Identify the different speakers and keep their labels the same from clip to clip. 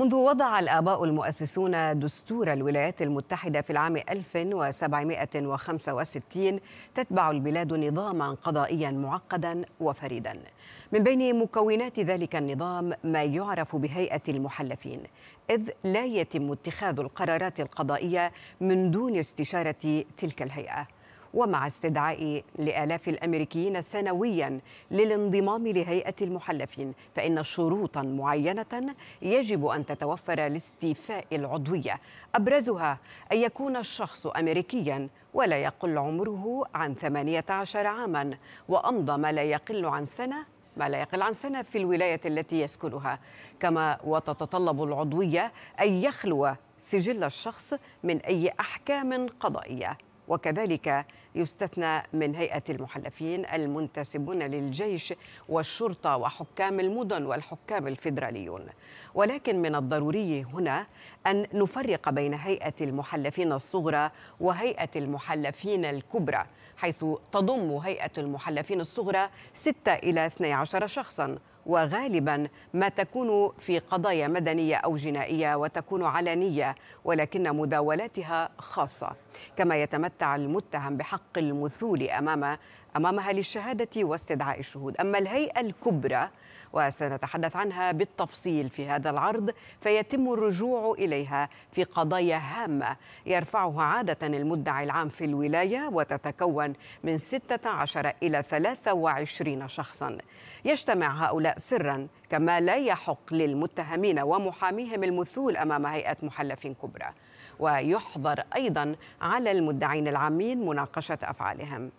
Speaker 1: منذ وضع الآباء المؤسسون دستور الولايات المتحدة في العام 1765 تتبع البلاد نظاما قضائيا معقدا وفريدا من بين مكونات ذلك النظام ما يعرف بهيئة المحلفين إذ لا يتم اتخاذ القرارات القضائية من دون استشارة تلك الهيئة ومع استدعاء لآلاف الأمريكيين سنويا للانضمام لهيئة المحلفين فإن شروطا معينة يجب أن تتوفر لاستيفاء العضوية أبرزها أن يكون الشخص أمريكيا ولا يقل عمره عن 18 عاما وأمضى ما لا يقل عن سنة ما لا يقل عن سنة في الولاية التي يسكنها كما وتتطلب العضوية أن يخلو سجل الشخص من أي أحكام قضائية وكذلك يستثنى من هيئة المحلفين المنتسبون للجيش والشرطة وحكام المدن والحكام الفيدراليون ولكن من الضروري هنا أن نفرق بين هيئة المحلفين الصغرى وهيئة المحلفين الكبرى حيث تضم هيئة المحلفين الصغرى 6 إلى 12 شخصاً وغالبا ما تكون في قضايا مدنيه او جنائيه وتكون علنيه ولكن مداولاتها خاصه كما يتمتع المتهم بحق المثول امام امامها للشهاده واستدعاء الشهود، اما الهيئه الكبرى وسنتحدث عنها بالتفصيل في هذا العرض فيتم الرجوع اليها في قضايا هامه يرفعها عاده المدعي العام في الولايه وتتكون من 16 الى 23 شخصا. يجتمع هؤلاء سرا كما لا يحق للمتهمين ومحاميهم المثول أمام هيئة محلفين كبرى ويحظر أيضا على المدعين العامين مناقشة أفعالهم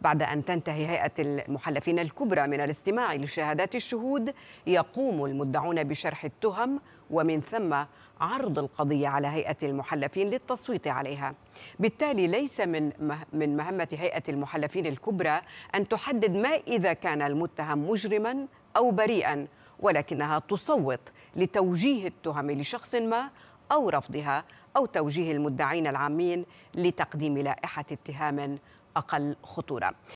Speaker 1: بعد أن تنتهي هيئة المحلفين الكبرى من الاستماع لشهادات الشهود يقوم المدعون بشرح التهم ومن ثم عرض القضية على هيئة المحلفين للتصويت عليها بالتالي ليس من من مهمة هيئة المحلفين الكبرى أن تحدد ما إذا كان المتهم مجرما أو بريئا ولكنها تصوت لتوجيه التهم لشخص ما أو رفضها أو توجيه المدعين العامين لتقديم لائحة اتهام أقل خطورة